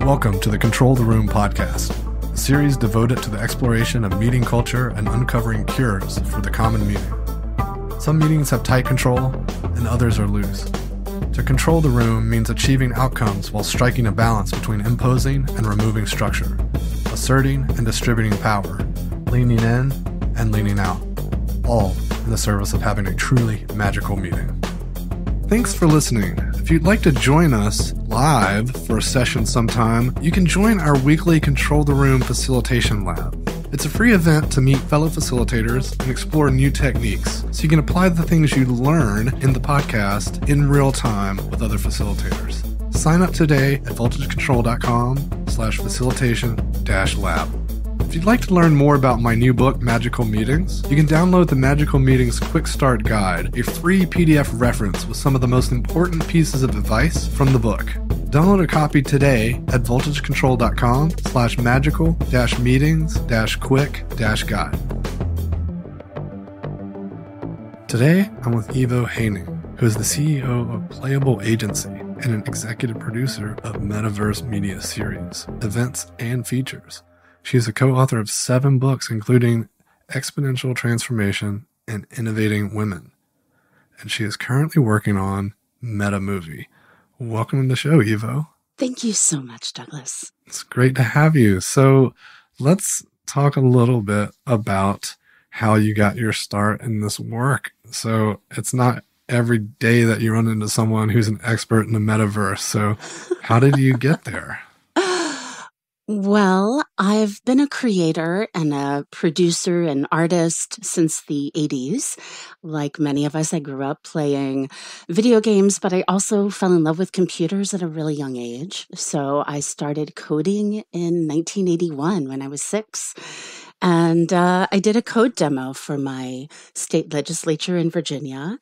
Welcome to the Control the Room podcast, a series devoted to the exploration of meeting culture and uncovering cures for the common meeting. Some meetings have tight control, and others are loose. To control the room means achieving outcomes while striking a balance between imposing and removing structure, asserting and distributing power, leaning in and leaning out, all in the service of having a truly magical meeting. Thanks for listening. If you'd like to join us live for a session sometime, you can join our weekly Control the Room Facilitation Lab. It's a free event to meet fellow facilitators and explore new techniques so you can apply the things you learn in the podcast in real time with other facilitators. Sign up today at voltagecontrol.com slash facilitation dash lab. If you'd like to learn more about my new book, Magical Meetings, you can download the Magical Meetings Quick Start Guide, a free PDF reference with some of the most important pieces of advice from the book. Download a copy today at voltagecontrol.com slash magical dash meetings dash quick dash guide. Today, I'm with Evo Haining, who is the CEO of Playable Agency and an executive producer of Metaverse Media Series, events, and features. She is a co author of seven books, including Exponential Transformation and Innovating Women. And she is currently working on Meta Movie. Welcome to the show, Evo. Thank you so much, Douglas. It's great to have you. So let's talk a little bit about how you got your start in this work. So it's not every day that you run into someone who's an expert in the metaverse. So how did you get there? Well, I've been a creator and a producer and artist since the 80s. Like many of us, I grew up playing video games, but I also fell in love with computers at a really young age. So I started coding in 1981 when I was six. And uh, I did a code demo for my state legislature in Virginia.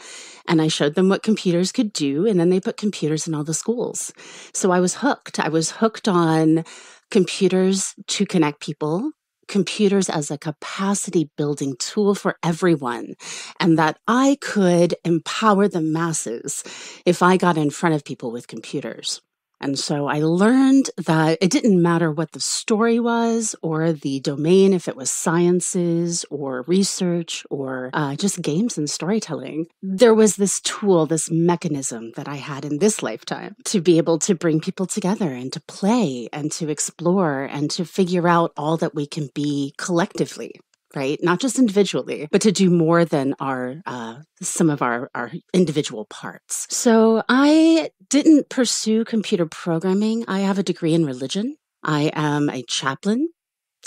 And I showed them what computers could do. And then they put computers in all the schools. So I was hooked. I was hooked on computers to connect people, computers as a capacity building tool for everyone, and that I could empower the masses if I got in front of people with computers. And so I learned that it didn't matter what the story was or the domain, if it was sciences or research or uh, just games and storytelling, there was this tool, this mechanism that I had in this lifetime to be able to bring people together and to play and to explore and to figure out all that we can be collectively right? Not just individually, but to do more than our uh, some of our our individual parts. So I didn't pursue computer programming. I have a degree in religion. I am a chaplain.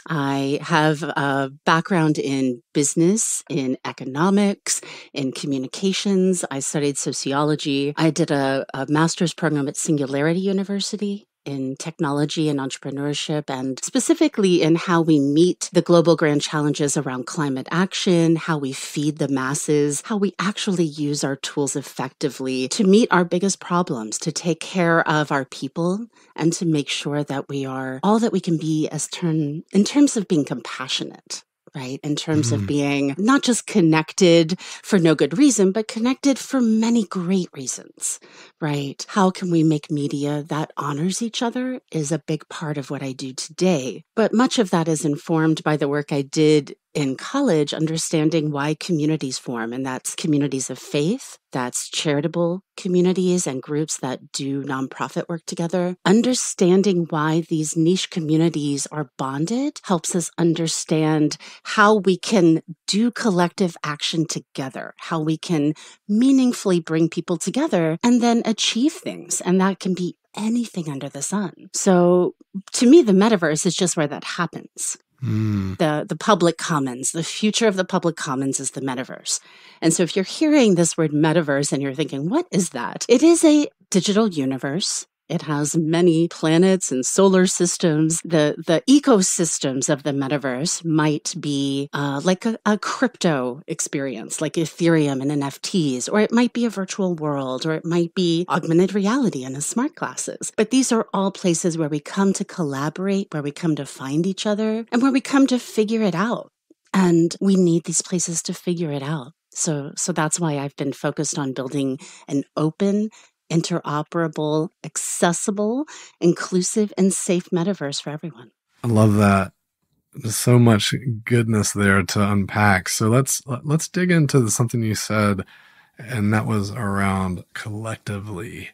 I have a background in business, in economics, in communications. I studied sociology. I did a, a master's program at Singularity University in technology and entrepreneurship, and specifically in how we meet the global grand challenges around climate action, how we feed the masses, how we actually use our tools effectively to meet our biggest problems, to take care of our people, and to make sure that we are all that we can be as turn in terms of being compassionate right? In terms mm. of mm-hmm. being not just connected for no good reason, but connected for many great reasons, right? How can we make media that honors each other is a big part of what I do today. But much of that is informed by the work I did in college understanding why communities form, and that's communities of faith, that's charitable communities and groups that do nonprofit work together. Understanding why these niche communities are bonded helps us understand how we can do collective action together, how we can meaningfully bring people together and then achieve things. And that can be anything under the sun. So to me, the metaverse is just where that happens. Mm. The, the public commons, the future of the public commons is the metaverse. And so, if you're hearing this word metaverse and you're thinking, what is that? It is a digital universe it has many planets and solar systems. The, the ecosystems of the metaverse might be uh, like a, a crypto experience, like Ethereum and NFTs, or it might be a virtual world, or it might be augmented reality and a smart glasses. But these are all places where we come to collaborate, where we come to find each other, and where we come to figure it out. And we need these places to figure it out. So, so that's why I've been focused on building an open interoperable, accessible, inclusive, and safe metaverse for everyone. I love that. There's so much goodness there to unpack. So let's let's dig into something you said, and that was around collectively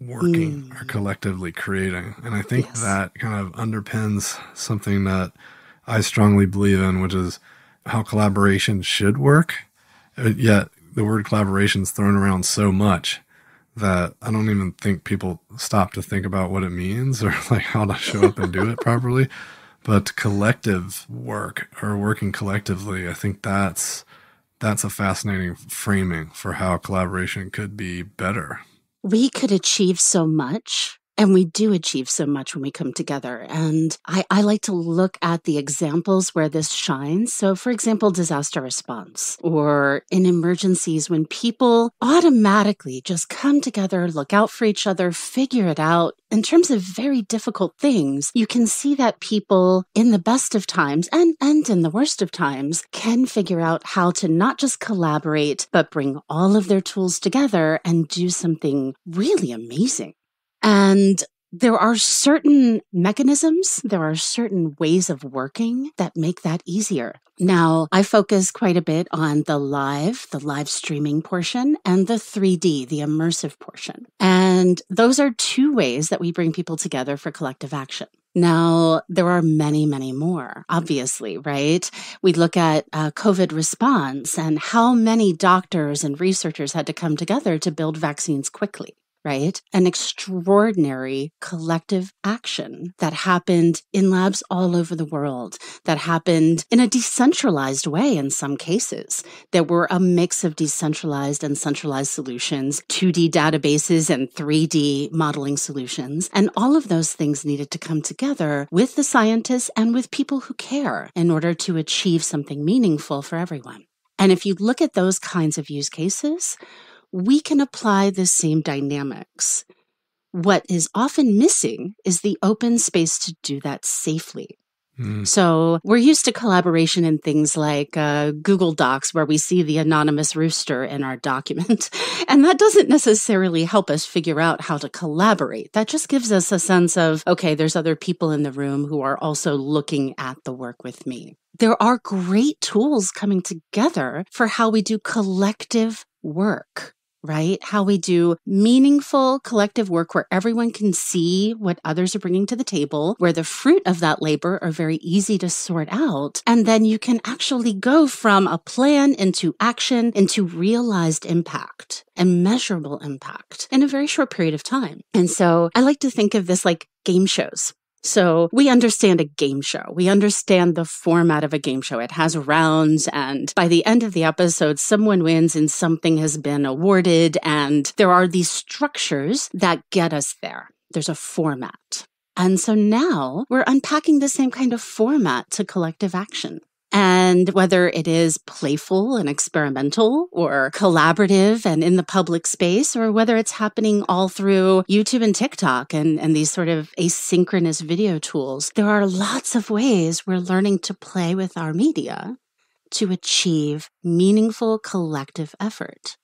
working mm. or collectively creating. And I think yes. that kind of underpins something that I strongly believe in, which is how collaboration should work. Uh, yet the word collaboration is thrown around so much that I don't even think people stop to think about what it means or like how to show up and do it properly. But collective work or working collectively, I think that's that's a fascinating framing for how collaboration could be better. We could achieve so much and we do achieve so much when we come together. And I, I, like to look at the examples where this shines. So, for example, disaster response or in emergencies when people automatically just come together, look out for each other, figure it out. In terms of very difficult things, you can see that people in the best of times and, and in the worst of times can figure out how to not just collaborate, but bring all of their tools together and do something really amazing. And there are certain mechanisms, there are certain ways of working that make that easier. Now, I focus quite a bit on the live, the live streaming portion, and the 3D, the immersive portion. And those are two ways that we bring people together for collective action. Now, there are many, many more, obviously, right? We look at uh, COVID response and how many doctors and researchers had to come together to build vaccines quickly right? An extraordinary collective action that happened in labs all over the world, that happened in a decentralized way in some cases, that were a mix of decentralized and centralized solutions, 2D databases and 3D modeling solutions. And all of those things needed to come together with the scientists and with people who care in order to achieve something meaningful for everyone. And if you look at those kinds of use cases, we can apply the same dynamics. What is often missing is the open space to do that safely. Mm. So we're used to collaboration in things like uh, Google Docs, where we see the anonymous rooster in our document. and that doesn't necessarily help us figure out how to collaborate. That just gives us a sense of, okay, there's other people in the room who are also looking at the work with me. There are great tools coming together for how we do collective work right? How we do meaningful collective work where everyone can see what others are bringing to the table, where the fruit of that labor are very easy to sort out. And then you can actually go from a plan into action into realized impact and measurable impact in a very short period of time. And so I like to think of this like game shows so we understand a game show. We understand the format of a game show. It has rounds and by the end of the episode, someone wins and something has been awarded. And there are these structures that get us there. There's a format. And so now we're unpacking the same kind of format to collective action. And whether it is playful and experimental or collaborative and in the public space, or whether it's happening all through YouTube and TikTok and, and these sort of asynchronous video tools, there are lots of ways we're learning to play with our media to achieve meaningful collective effort.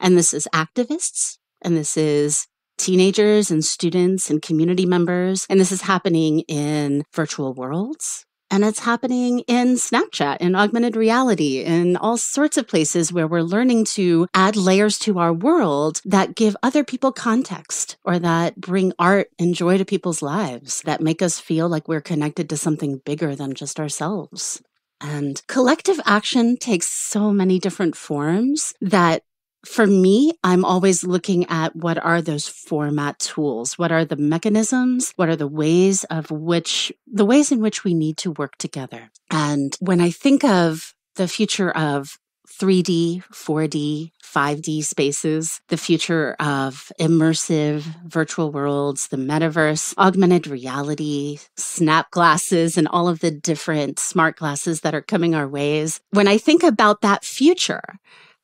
And this is activists, and this is teenagers and students and community members. And this is happening in virtual worlds. And it's happening in Snapchat, in augmented reality, in all sorts of places where we're learning to add layers to our world that give other people context or that bring art and joy to people's lives, that make us feel like we're connected to something bigger than just ourselves. And collective action takes so many different forms that for me, I'm always looking at what are those format tools? What are the mechanisms? What are the ways of which, the ways in which we need to work together? And when I think of the future of 3D, 4D, 5D spaces, the future of immersive virtual worlds, the metaverse, augmented reality, snap glasses, and all of the different smart glasses that are coming our ways. When I think about that future,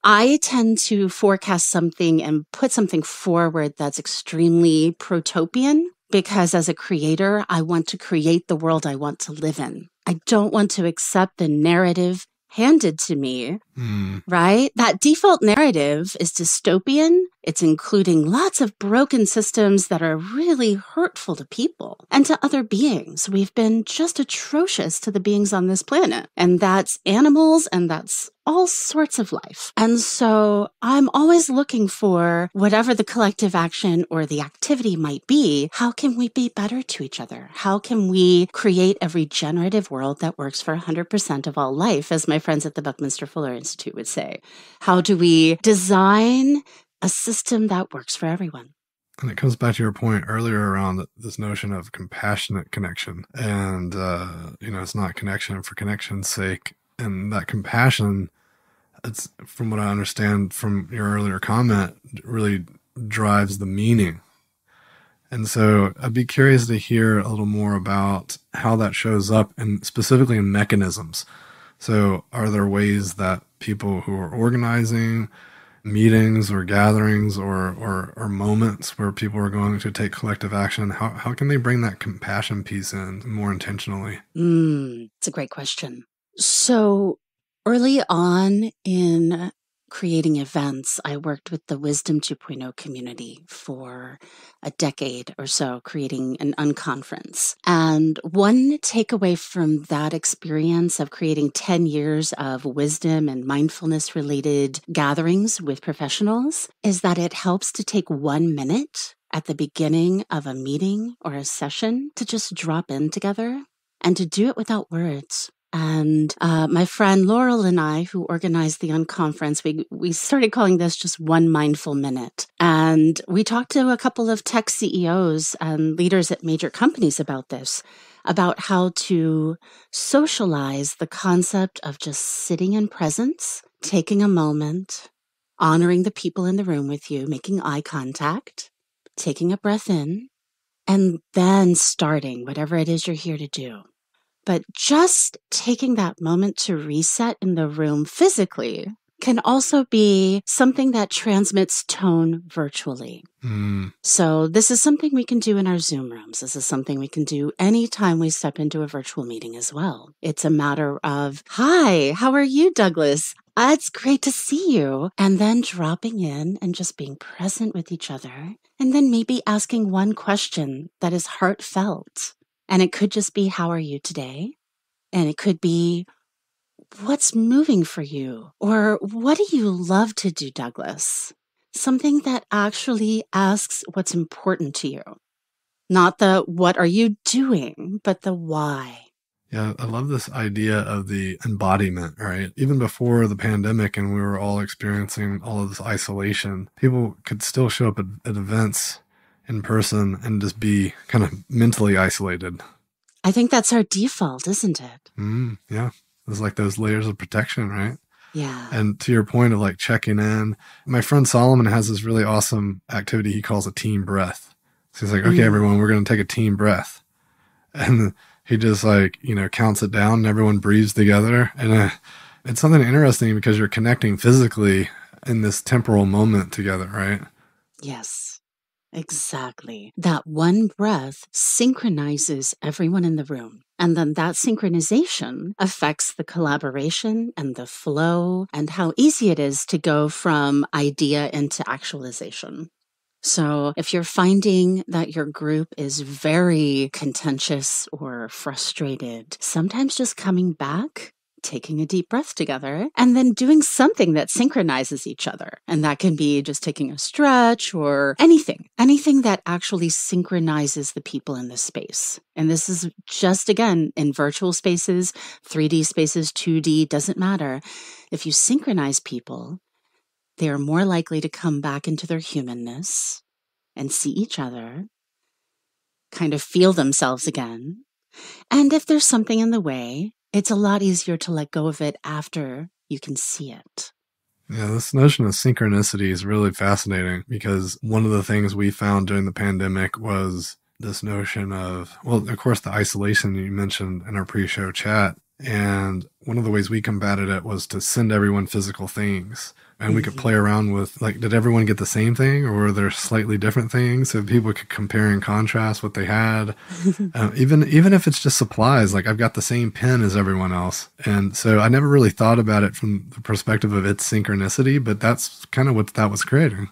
I tend to forecast something and put something forward that's extremely protopian because as a creator, I want to create the world I want to live in. I don't want to accept the narrative handed to me, mm. right? That default narrative is dystopian. It's including lots of broken systems that are really hurtful to people and to other beings. We've been just atrocious to the beings on this planet. And that's animals and that's all sorts of life. And so I'm always looking for whatever the collective action or the activity might be. How can we be better to each other? How can we create a regenerative world that works for 100% of all life, as my friends at the Buckminster Fuller Institute would say? How do we design a system that works for everyone? and it comes back to your point earlier around this notion of compassionate connection and uh, you know it's not connection for connection's sake and that compassion it's from what i understand from your earlier comment really drives the meaning and so i'd be curious to hear a little more about how that shows up and specifically in mechanisms so are there ways that people who are organizing meetings or gatherings or, or, or moments where people are going to take collective action how, how can they bring that compassion piece in more intentionally mm, it's a great question so early on in creating events, I worked with the Wisdom 2.0 community for a decade or so, creating an unconference. And one takeaway from that experience of creating 10 years of wisdom and mindfulness related gatherings with professionals is that it helps to take one minute at the beginning of a meeting or a session to just drop in together and to do it without words and uh, my friend Laurel and I, who organized the unconference, we we started calling this just one mindful minute. And we talked to a couple of tech CEOs and leaders at major companies about this, about how to socialize the concept of just sitting in presence, taking a moment, honoring the people in the room with you, making eye contact, taking a breath in, and then starting whatever it is you're here to do. But just taking that moment to reset in the room physically can also be something that transmits tone virtually. Mm. So, this is something we can do in our Zoom rooms. This is something we can do anytime we step into a virtual meeting as well. It's a matter of, Hi, how are you, Douglas? Ah, it's great to see you. And then dropping in and just being present with each other. And then maybe asking one question that is heartfelt and it could just be, How are you today? And it could be, What's moving for you? Or What do you love to do, Douglas? Something that actually asks what's important to you. Not the what are you doing, but the why. Yeah, I love this idea of the embodiment, right? Even before the pandemic and we were all experiencing all of this isolation, people could still show up at, at events in person and just be kind of mentally isolated. I think that's our default, isn't it? Mm, yeah. It's like those layers of protection, right? Yeah. And to your point of like checking in, my friend Solomon has this really awesome activity he calls a team breath. So he's like, okay, mm. everyone, we're going to take a team breath. And he just like, you know, counts it down and everyone breathes together. And uh, it's something interesting because you're connecting physically in this temporal moment together, right? Yes. Exactly. That one breath synchronizes everyone in the room. And then that synchronization affects the collaboration and the flow and how easy it is to go from idea into actualization. So if you're finding that your group is very contentious or frustrated, sometimes just coming back taking a deep breath together and then doing something that synchronizes each other. And that can be just taking a stretch or anything, anything that actually synchronizes the people in the space. And this is just again in virtual spaces, 3D spaces, 2D, doesn't matter. If you synchronize people, they are more likely to come back into their humanness and see each other, kind of feel themselves again. And if there's something in the way, it's a lot easier to let go of it after you can see it. Yeah, this notion of synchronicity is really fascinating because one of the things we found during the pandemic was this notion of, well, of course, the isolation you mentioned in our pre show chat. And one of the ways we combated it was to send everyone physical things and we could play around with like did everyone get the same thing or were there slightly different things so people could compare and contrast what they had um, even even if it's just supplies like i've got the same pen as everyone else and so i never really thought about it from the perspective of its synchronicity but that's kind of what that was creating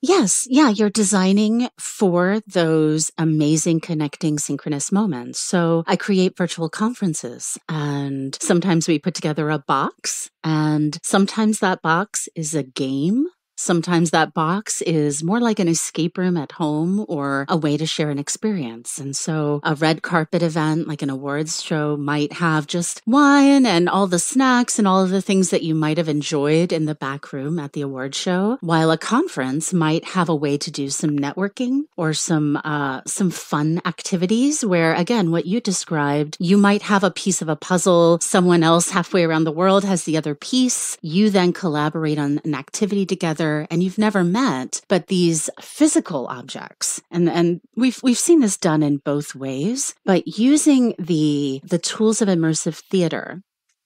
Yes. Yeah. You're designing for those amazing connecting synchronous moments. So I create virtual conferences and sometimes we put together a box and sometimes that box is a game Sometimes that box is more like an escape room at home or a way to share an experience. And so a red carpet event like an awards show might have just wine and all the snacks and all of the things that you might have enjoyed in the back room at the award show, while a conference might have a way to do some networking or some uh, some fun activities where again what you described, you might have a piece of a puzzle, someone else halfway around the world has the other piece, you then collaborate on an activity together stranger and you've never met, but these physical objects. And and we've we've seen this done in both ways, but using the the tools of immersive theater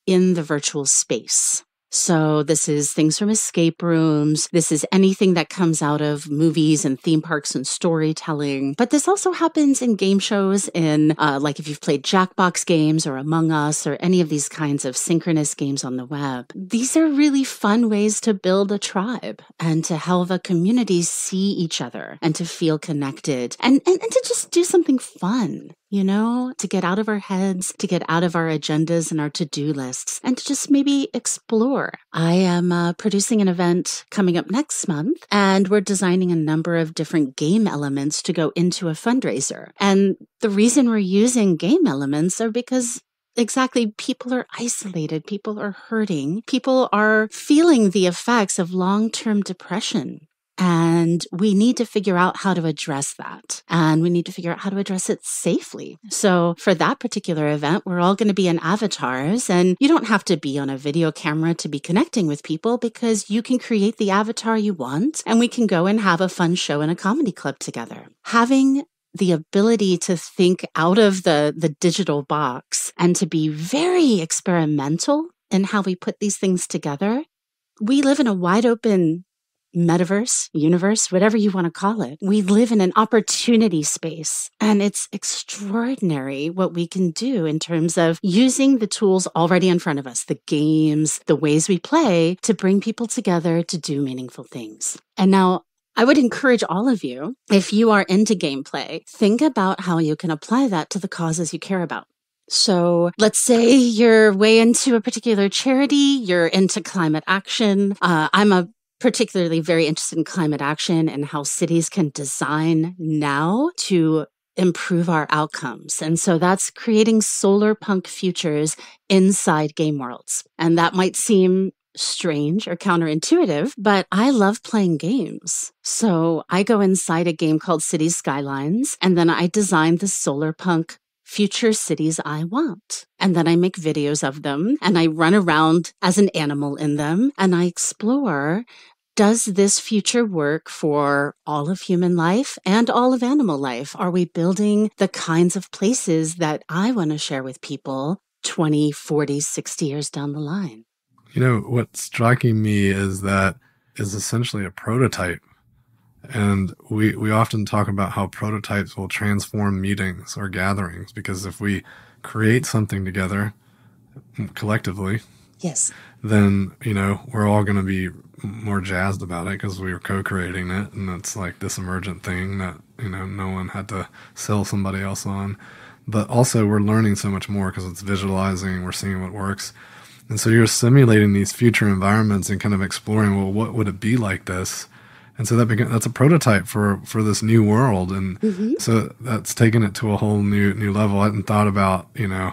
in the virtual space. So this is things from escape rooms. This is anything that comes out of movies and theme parks and storytelling. But this also happens in game shows in uh, like if you've played Jackbox games or Among Us or any of these kinds of synchronous games on the web. These are really fun ways to build a tribe and to help a community see each other and to feel connected and, and, and to just do something fun you know, to get out of our heads, to get out of our agendas and our to do lists, and to just maybe explore. I am uh, producing an event coming up next month, and we're designing a number of different game elements to go into a fundraiser. And the reason we're using game elements are because Exactly. People are isolated. People are hurting. People are feeling the effects of long term depression and we need to figure out how to address that. And we need to figure out how to address it safely. So, for that particular event, we're all going to be in avatars. And you don't have to be on a video camera to be connecting with people because you can create the avatar you want. And we can go and have a fun show in a comedy club together. Having the ability to think out of the, the digital box and to be very experimental in how we put these things together. We live in a wide open metaverse, universe, whatever you want to call it. We live in an opportunity space and it's extraordinary what we can do in terms of using the tools already in front of us, the games, the ways we play to bring people together to do meaningful things. And now I would encourage all of you, if you are into gameplay, think about how you can apply that to the causes you care about. So let's say you're way into a particular charity, you're into climate action. Uh, I'm a particularly very interested in climate action and how cities can design now to improve our outcomes. And so that's creating solar punk futures inside game worlds. And that might seem strange or counterintuitive, but I love playing games. So I go inside a game called City Skylines, and then I design the solar punk future cities I want. And then I make videos of them and I run around as an animal in them and I explore does this future work for all of human life and all of animal life? Are we building the kinds of places that I want to share with people 20, 40, 60 years down the line? You know, what's striking me is that is essentially a prototype. And we, we often talk about how prototypes will transform meetings or gatherings because if we create something together collectively, yes, then you know we're all going to be more jazzed about it because we were co-creating it and it's like this emergent thing that you know no one had to sell somebody else on but also we're learning so much more because it's visualizing we're seeing what works and so you're simulating these future environments and kind of exploring well what would it be like this and so that that's a prototype for for this new world and mm-hmm. so that's taken it to a whole new new level i hadn't thought about you know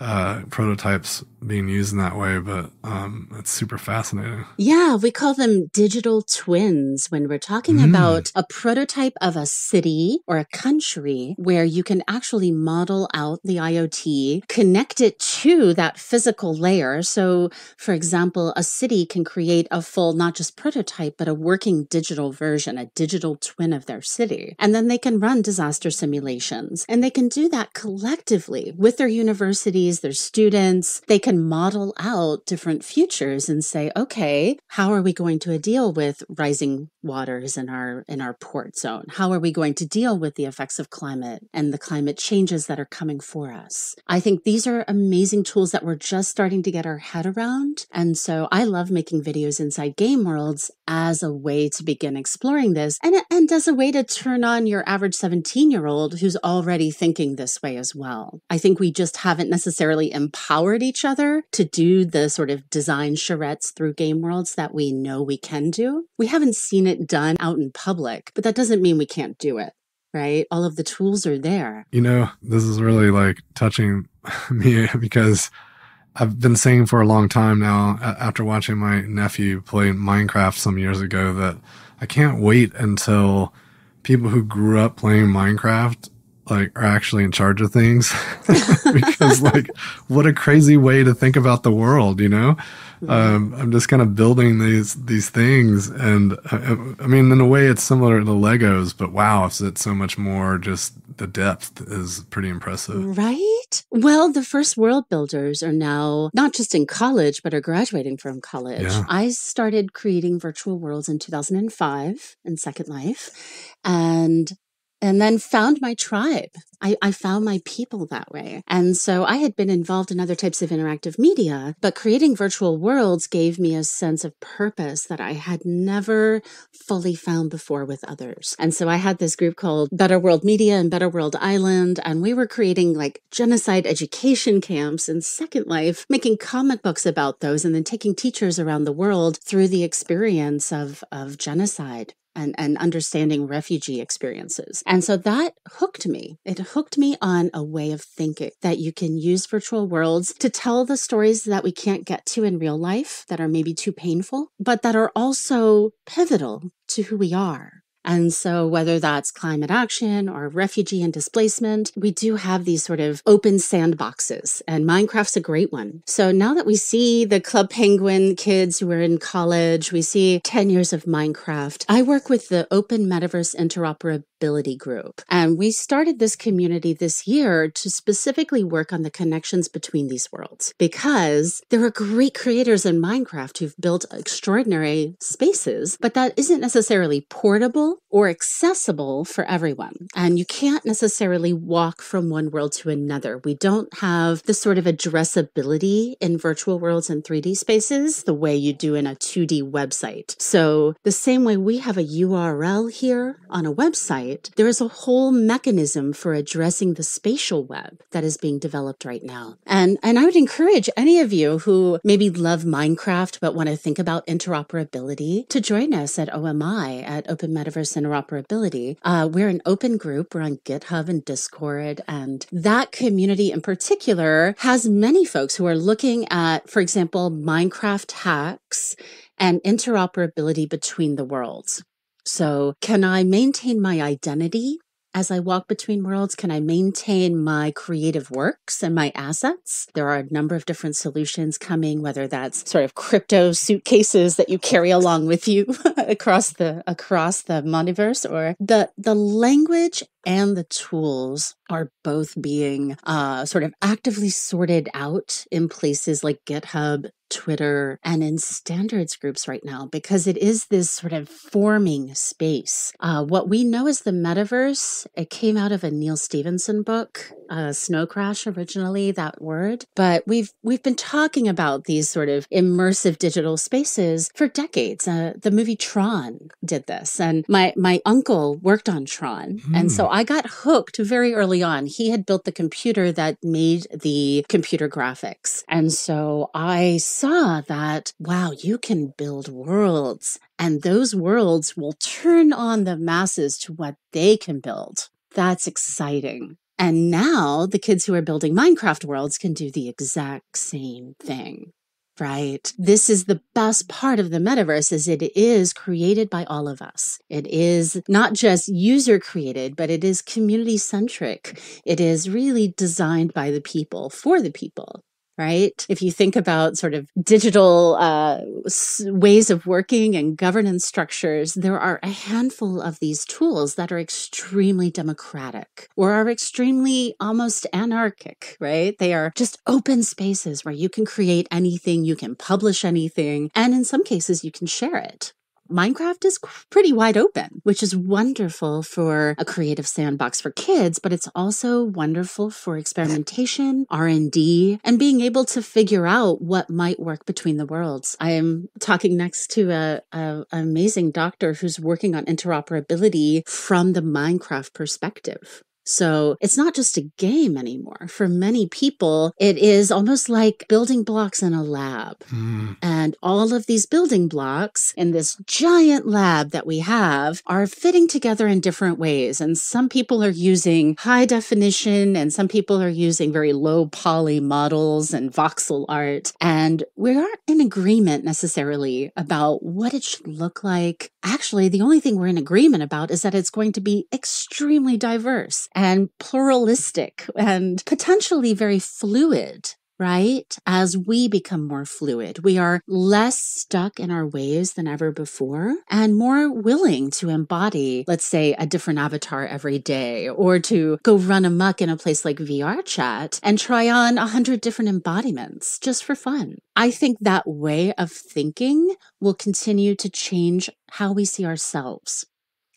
uh, prototypes being used in that way, but um, it's super fascinating. Yeah, we call them digital twins when we're talking mm. about a prototype of a city or a country where you can actually model out the IoT, connect it to that physical layer. So, for example, a city can create a full, not just prototype, but a working digital version, a digital twin of their city. And then they can run disaster simulations. And they can do that collectively with their universities, their students. They can can model out different futures and say, okay, how are we going to deal with rising waters in our in our port zone? How are we going to deal with the effects of climate and the climate changes that are coming for us? I think these are amazing tools that we're just starting to get our head around. And so I love making videos inside game worlds as a way to begin exploring this and, and as a way to turn on your average 17 year old who's already thinking this way as well. I think we just haven't necessarily empowered each other together to do the sort of design charrettes through game worlds that we know we can do. We haven't seen it done out in public, but that doesn't mean we can't do it right? All of the tools are there. You know, this is really like touching me because I've been saying for a long time now, after watching my nephew play Minecraft some years ago, that I can't wait until people who grew up playing Minecraft like are actually in charge of things because like what a crazy way to think about the world you know um, i'm just kind of building these these things and I, uh, uh, I, mean in a way it's similar to legos but wow it's, it's so much more just the depth is pretty impressive right well the first world builders are now not just in college but are graduating from college yeah. i started creating virtual worlds in 2005 in second life and and then found my tribe. I, I, found my people that way. And so I had been involved in other types of interactive media, but creating virtual worlds gave me a sense of purpose that I had never fully found before with others. And so I had this group called Better World Media and Better World Island, and we were creating like genocide education camps in Second Life, making comic books about those, and then taking teachers around the world through the experience of, of genocide and, and understanding refugee experiences. And so that hooked me. It hooked me on a way of thinking that you can use virtual worlds to tell the stories that we can't get to in real life that are maybe too painful, but that are also pivotal to who we are and so, whether that's climate action or refugee and displacement, we do have these sort of open sandboxes, and Minecraft's a great one. So, now that we see the Club Penguin kids who are in college, we see 10 years of Minecraft. I work with the Open Metaverse Interoperability Disability Group. And we started this community this year to specifically work on the connections between these worlds because there are great creators in Minecraft who've built extraordinary spaces, but that isn't necessarily portable or accessible for everyone. And you can't necessarily walk from one world to another. We don't have the sort of addressability in virtual worlds and 3D spaces the way you do in a 2D website. So, the same way we have a URL here on a website, website, there is a whole mechanism for addressing the spatial web that is being developed right now. And, and I would encourage any of you who maybe love Minecraft but want to think about interoperability to join us at OMI at Open Metaverse Interoperability. Uh, we're an open group. We're on GitHub and Discord. And that community in particular has many folks who are looking at, for example, Minecraft hacks and interoperability between the worlds. So, can I maintain my identity as I walk between worlds? Can I maintain my creative works and my assets? There are a number of different solutions coming, whether that's sort of crypto suitcases that you carry along with you across the across the multiverse or the the language and the tools are both being uh, sort of actively sorted out in places like GitHub, Twitter, and in standards groups right now, because it is this sort of forming space. Uh, what we know as the metaverse, it came out of a Neil Stevenson book, uh, Snow Crash originally, that word. But we've we've been talking about these sort of immersive digital spaces for decades. Uh, the movie Tron did this, and my my uncle worked on Tron, and so hmm. I got hooked very early on. He had built the computer that made the computer graphics. And so I saw that, wow, you can build worlds, and those worlds will turn on the masses to what they can build. That's exciting. And now the kids who are building Minecraft worlds can do the exact same thing. Right. This is the best part of the metaverse is it is created by all of us. It is not just user created, but it is community centric. It is really designed by the people for the people right? If you think about sort of digital uh, ways of working and governance structures, there are a handful of these tools that are extremely democratic or are extremely almost anarchic, right? They are just open spaces where you can create anything, you can publish anything, and in some cases, you can share it. Minecraft is pretty wide open, which is wonderful for a creative sandbox for kids, but it's also wonderful for experimentation, R&D, and being able to figure out what might work between the worlds. I am talking next to a, a amazing doctor who's working on interoperability from the Minecraft perspective. So it's not just a game anymore. For many people, it is almost like building blocks in a lab. Mm. And all of these building blocks in this giant lab that we have are fitting together in different ways. And some people are using high definition and some people are using very low poly models and voxel art. And we aren't in agreement necessarily about what it should look like. Actually, the only thing we're in agreement about is that it's going to be extremely diverse and pluralistic and potentially very fluid right? As we become more fluid, we are less stuck in our ways than ever before and more willing to embody, let's say, a different avatar every day or to go run amuck in a place like VR chat and try on a hundred different embodiments just for fun. I think that way of thinking will continue to change how we see ourselves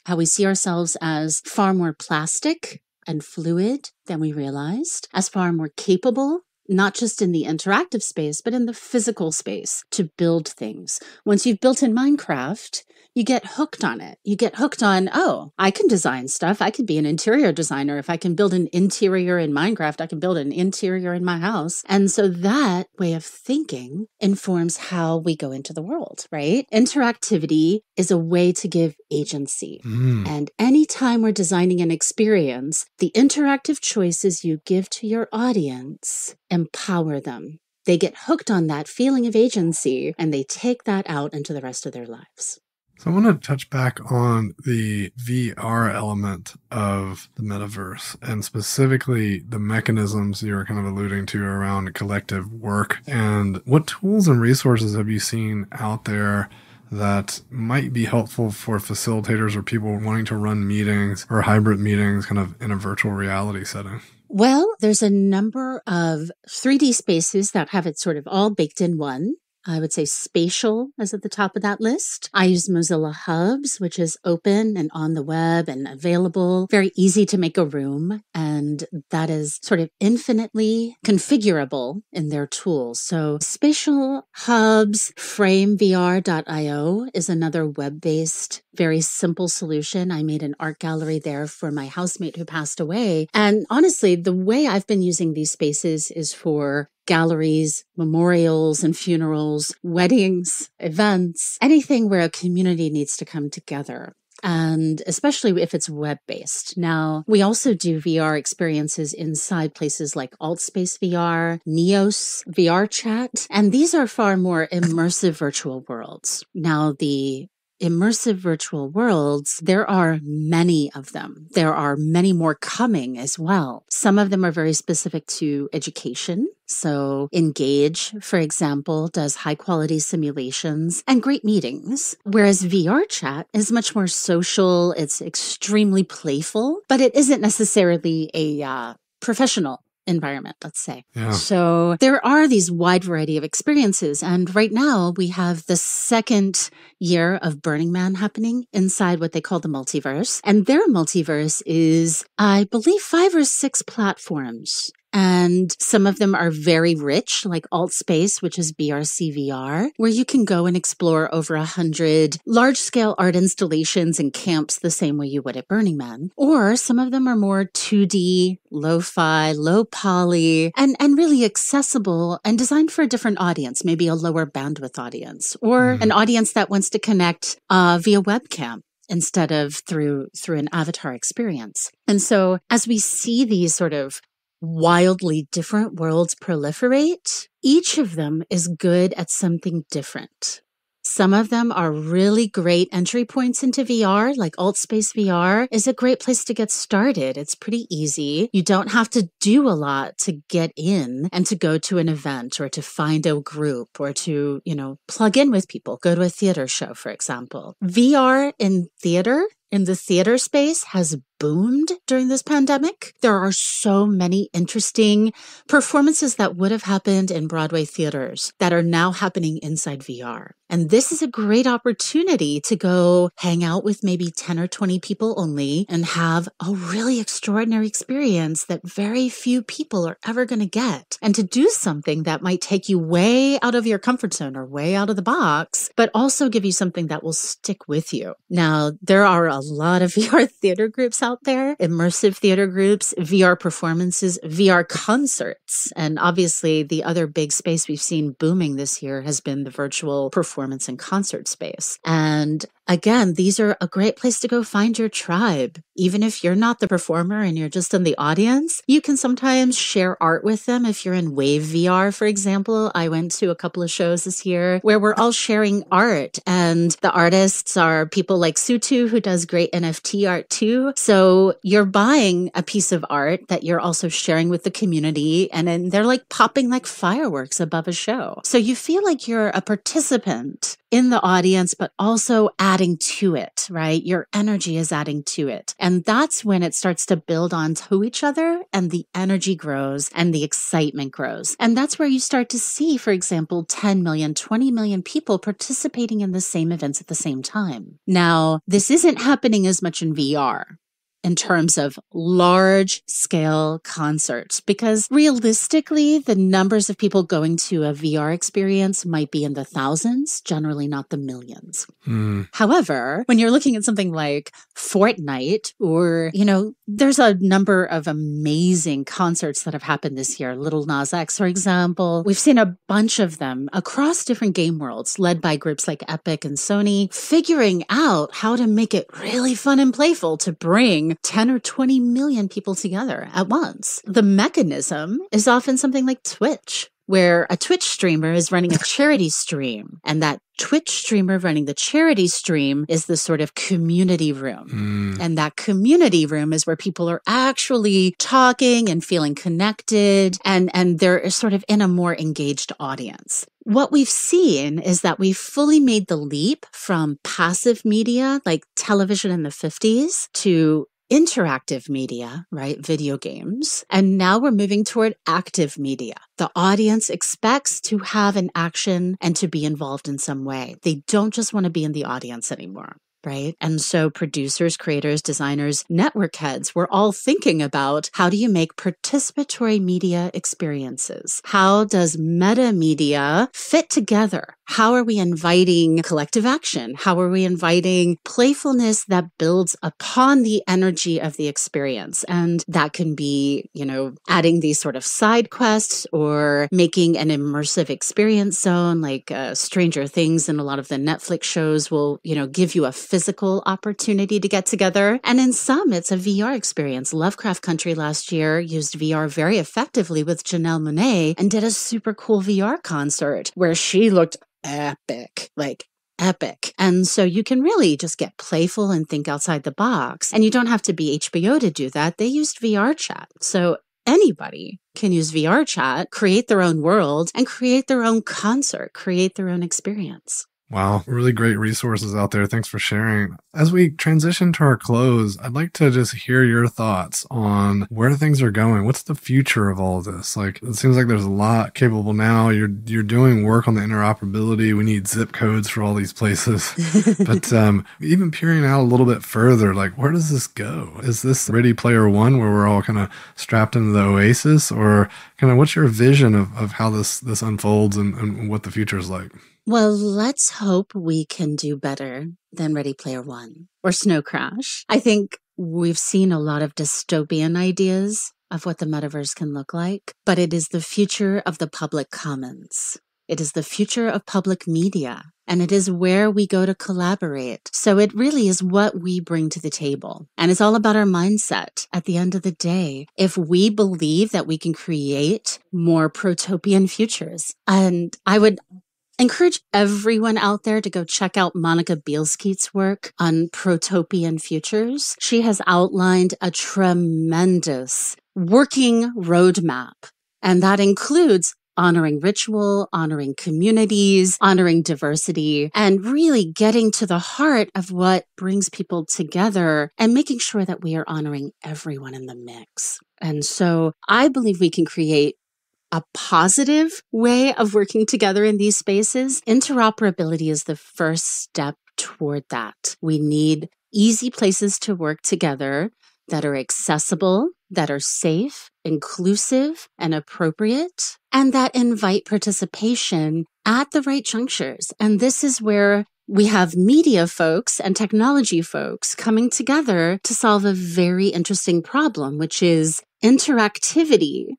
how we see ourselves as far more plastic and fluid than we realized, as far more capable not just in the interactive space, but in the physical space to build things. Once you've built in Minecraft, you get hooked on it. You get hooked on, oh, I can design stuff. I could be an interior designer. If I can build an interior in Minecraft, I can build an interior in my house. And so that way of thinking informs how we go into the world, right? Interactivity is a way to give agency. Mm. And anytime we're designing an experience, the interactive choices you give to your audience empower them. They get hooked on that feeling of agency and they take that out into the rest of their lives. So I want to touch back on the VR element of the metaverse and specifically the mechanisms you were kind of alluding to around collective work and what tools and resources have you seen out there that might be helpful for facilitators or people wanting to run meetings or hybrid meetings kind of in a virtual reality setting? Well, there's a number of 3D spaces that have it sort of all baked in one. I would say spatial is at the top of that list. I use Mozilla Hubs, which is open and on the web and available, very easy to make a room. And that is sort of infinitely configurable in their tools. So spatial hubs, framevr.io is another web based, very simple solution. I made an art gallery there for my housemate who passed away. And honestly, the way I've been using these spaces is for galleries, memorials and funerals, weddings, events, anything where a community needs to come together and especially if it's web based. Now, we also do VR experiences inside places like AltSpace VR, Neos, VR Chat, and these are far more immersive virtual worlds. Now, the immersive virtual worlds, there are many of them. There are many more coming as well. Some of them are very specific to education. So, Engage, for example, does high quality simulations and great meetings, whereas VR chat is much more social. It's extremely playful, but it isn't necessarily a uh, professional environment, let's say. Yeah. So there are these wide variety of experiences. And right now we have the second year of Burning Man happening inside what they call the multiverse. And their multiverse is, I believe, five or six platforms and some of them are very rich, like Alt Space, which is BRCVR, where you can go and explore over a hundred large scale art installations and camps the same way you would at Burning Man. Or some of them are more 2D, lo-fi, low poly, and, and really accessible and designed for a different audience, maybe a lower bandwidth audience or mm. an audience that wants to connect uh, via webcam instead of through through an avatar experience. And so as we see these sort of wildly different worlds proliferate, each of them is good at something different. Some of them are really great entry points into VR, like AltSpace VR is a great place to get started. It's pretty easy. You don't have to do a lot to get in and to go to an event or to find a group or to, you know, plug in with people, go to a theater show, for example. VR in theater in the theater space has boomed during this pandemic. There are so many interesting performances that would have happened in Broadway theaters that are now happening inside VR. And this is a great opportunity to go hang out with maybe 10 or 20 people only and have a really extraordinary experience that very few people are ever going to get. And to do something that might take you way out of your comfort zone or way out of the box, but also give you something that will stick with you. Now, there are a lot of VR theater groups out out there immersive theater groups, VR performances, VR concerts. And obviously, the other big space we've seen booming this year has been the virtual performance and concert space. And again, these are a great place to go find your tribe. Even if you're not the performer and you're just in the audience, you can sometimes share art with them. If you're in Wave VR, for example, I went to a couple of shows this year where we're all sharing art, and the artists are people like Sutu, who does great NFT art too. So you're buying a piece of art that you're also sharing with the community, and then they're like popping like fireworks above a show. So you feel like you're a participant in the audience, but also adding to it, right? Your energy is adding to it. And that's when it starts to build on to each other and the energy grows and the excitement grows. And that's where you start to see, for example, 10 million, 20 million people participating in the same events at the same time. Now, this isn't happening as much in VR, in terms of large scale concerts because realistically, the numbers of people going to a VR experience might be in the thousands, generally not the millions. Mm. However, when you're looking at something like Fortnite or, you know, there's a number of amazing concerts that have happened this year. Little Nas X, for example, we've seen a bunch of them across different game worlds led by groups like Epic and Sony, figuring out how to make it really fun and playful to bring 10 or 20 million people together at once. The mechanism is often something like Twitch, where a Twitch streamer is running a charity stream and that Twitch streamer running the charity stream is the sort of community room. Mm. And that community room is where people are actually talking and feeling connected and, and they're sort of in a more engaged audience. What we've seen is that we've fully made the leap from passive media, like television in the 50s, to interactive media, right? Video games. And now we're moving toward active media. The audience expects to have an action and to be involved in some way. They don't just want to be in the audience anymore right? And so producers, creators, designers, network heads, we're all thinking about how do you make participatory media experiences? How does meta media fit together how are we inviting collective action? How are we inviting playfulness that builds upon the energy of the experience? And that can be, you know, adding these sort of side quests or making an immersive experience zone like uh, Stranger Things and a lot of the Netflix shows will, you know, give you a physical opportunity to get together. And in some, it's a VR experience. Lovecraft Country last year used VR very effectively with Janelle Monet and did a super cool VR concert where she looked epic, like epic. And so you can really just get playful and think outside the box. And you don't have to be HBO to do that. They used VR chat. So anybody can use VR chat, create their own world, and create their own concert, create their own experience. Wow, really great resources out there. Thanks for sharing. As we transition to our close, I'd like to just hear your thoughts on where things are going. What's the future of all of this? Like it seems like there's a lot capable now. You're you're doing work on the interoperability. We need zip codes for all these places. but um, even peering out a little bit further, like where does this go? Is this Ready Player One where we're all kind of strapped into the oasis or kind of what's your vision of, of how this this unfolds and, and what the future is like? Well, let's hope we can do better than Ready Player One or Snow Crash. I think we've seen a lot of dystopian ideas of what the metaverse can look like, but it is the future of the public commons. It is the future of public media, and it is where we go to collaborate. So it really is what we bring to the table. And it's all about our mindset. At the end of the day, if we believe that we can create more protopian futures, and I would encourage everyone out there to go check out Monica Bielskeet's work on protopian futures. She has outlined a tremendous working roadmap, and that includes honoring ritual, honoring communities, honoring diversity, and really getting to the heart of what brings people together and making sure that we are honoring everyone in the mix. And so I believe we can create a positive way of working together in these spaces, interoperability is the first step toward that. We need easy places to work together that are accessible, that are safe, inclusive, and appropriate, and that invite participation at the right junctures. And this is where we have media folks and technology folks coming together to solve a very interesting problem, which is interactivity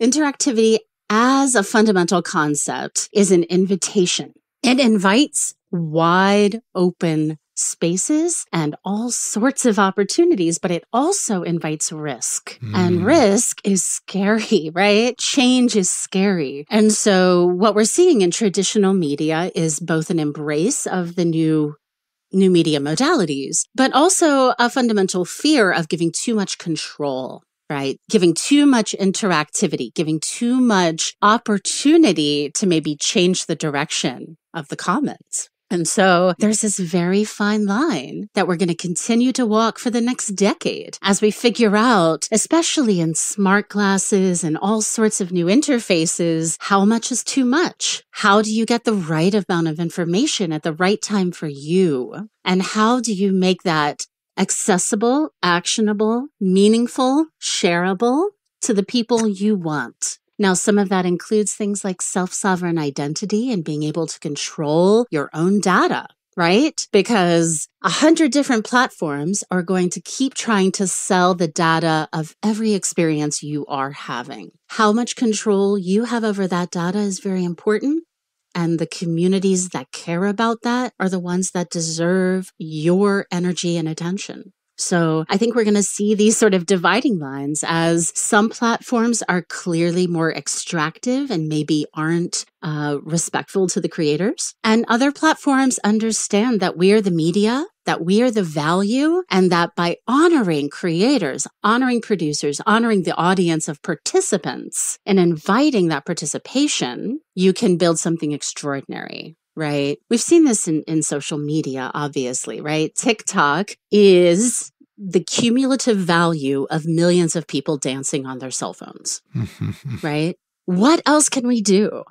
Interactivity as a fundamental concept is an invitation. It invites wide open spaces and all sorts of opportunities, but it also invites risk. Mm. And hmm. risk is scary, right? Change is scary. And so what we're seeing in traditional media is both an embrace of the new new media modalities, but also a fundamental fear of giving too much control right? Giving too much interactivity, giving too much opportunity to maybe change the direction of the comments. And so there's this very fine line that we're going to continue to walk for the next decade as we figure out, especially in smart glasses and all sorts of new interfaces, how much is too much? How do you get the right amount of information at the right time for you? And how do you make that accessible, actionable, meaningful, shareable to the people you want. Now, some of that includes things like self sovereign identity and being able to control your own data, right? Because a hundred different platforms are going to keep trying to sell the data of every experience you are having. How much control you have over that data is very important. And the communities that care about that are the ones that deserve your energy and attention. So I think we're going to see these sort of dividing lines as some platforms are clearly more extractive and maybe aren't uh, respectful to the creators. And other platforms understand that we are the media that we are the value and that by honoring creators, honoring producers, honoring the audience of participants and inviting that participation, you can build something extraordinary right? We've seen this in, in social media, obviously, right? TikTok is the cumulative value of millions of people dancing on their cell phones, right? What else can we do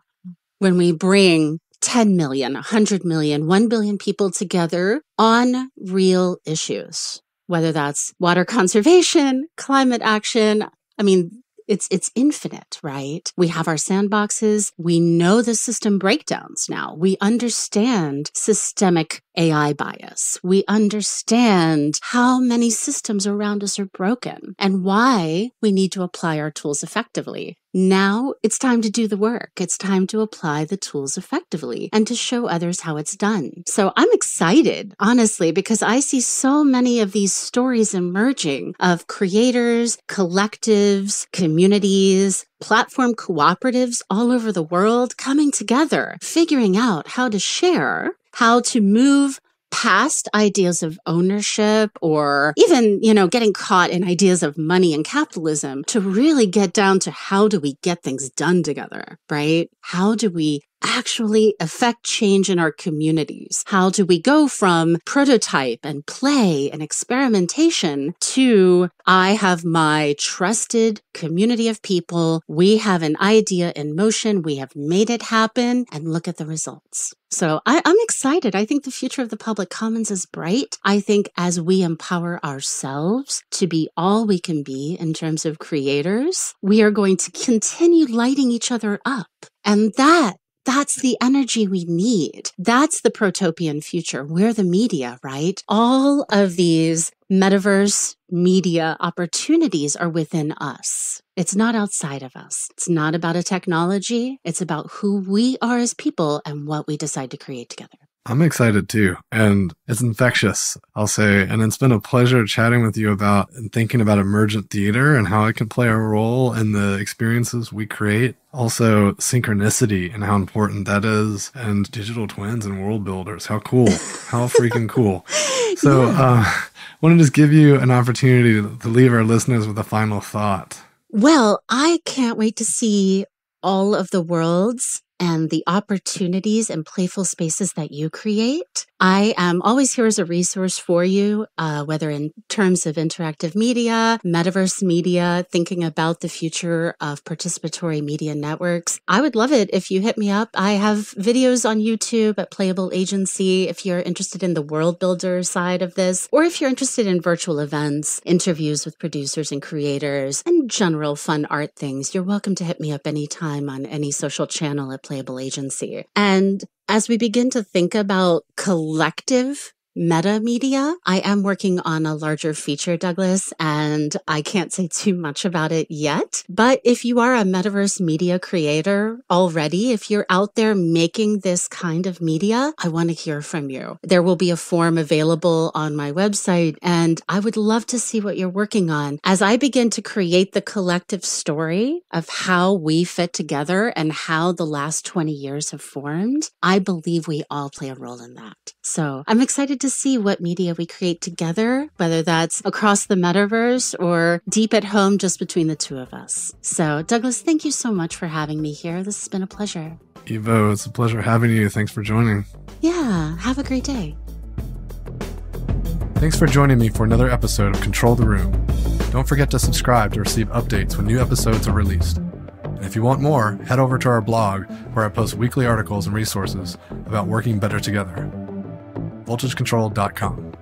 when we bring 10 million, 100 million, 1 billion people together on real issues, whether that's water conservation, climate action. I mean, it's it's infinite, right? We have our sandboxes. We know the system breakdowns now. We understand systemic AI bias. We understand how many systems around us are broken and why we need to apply our tools effectively. Now it's time to do the work. It's time to apply the tools effectively and to show others how it's done. So I'm excited, honestly, because I see so many of these stories emerging of creators, collectives, communities, platform cooperatives all over the world coming together, figuring out how to share how to move past ideas of ownership or even, you know, getting caught in ideas of money and capitalism to really get down to how do we get things done together, right? How do we actually affect change in our communities? How do we go from prototype and play and experimentation to I have my trusted community of people. We have an idea in motion. We have made it happen and look at the results. So I, am excited. I think the future of the public commons is bright. I think as we empower ourselves to be all we can be in terms of creators, we are going to continue lighting each other up. And that that's the energy we need. That's the protopian future. We're the media, right? All of these metaverse media opportunities are within us. It's not outside of us. It's not about a technology. It's about who we are as people and what we decide to create together. I'm excited too. And it's infectious, I'll say. And it's been a pleasure chatting with you about and thinking about emergent theater and how it can play a role in the experiences we create. Also, synchronicity and how important that is, and digital twins and world builders. How cool. How freaking cool. So, yeah. uh, I want to just give you an opportunity to, to leave our listeners with a final thought. Well, I can't wait to see all of the worlds and the opportunities and playful spaces that you create. I am always here as a resource for you, uh, whether in terms of interactive media, metaverse media, thinking about the future of participatory media networks. I would love it if you hit me up. I have videos on YouTube at Playable Agency if you're interested in the world builder side of this, or if you're interested in virtual events, interviews with producers and creators, and general fun art things. You're welcome to hit me up anytime on any social channel at playable agency. And as we begin to think about collective meta media. I am working on a larger feature, Douglas, and I can't say too much about it yet. But if you are a metaverse media creator already, if you're out there making this kind of media, I want to hear from you. There will be a form available on my website, and I would love to see what you're working on. As I begin to create the collective story of how we fit together and how the last 20 years have formed, I believe we all play a role in that. So I'm excited to see what media we create together, whether that's across the metaverse or deep at home just between the two of us. So, Douglas, thank you so much for having me here. This has been a pleasure. Evo, it's a pleasure having you. Thanks for joining. Yeah, have a great day. Thanks for joining me for another episode of Control the Room. Don't forget to subscribe to receive updates when new episodes are released. And if you want more, head over to our blog where I post weekly articles and resources about working better together voltagecontrol.com.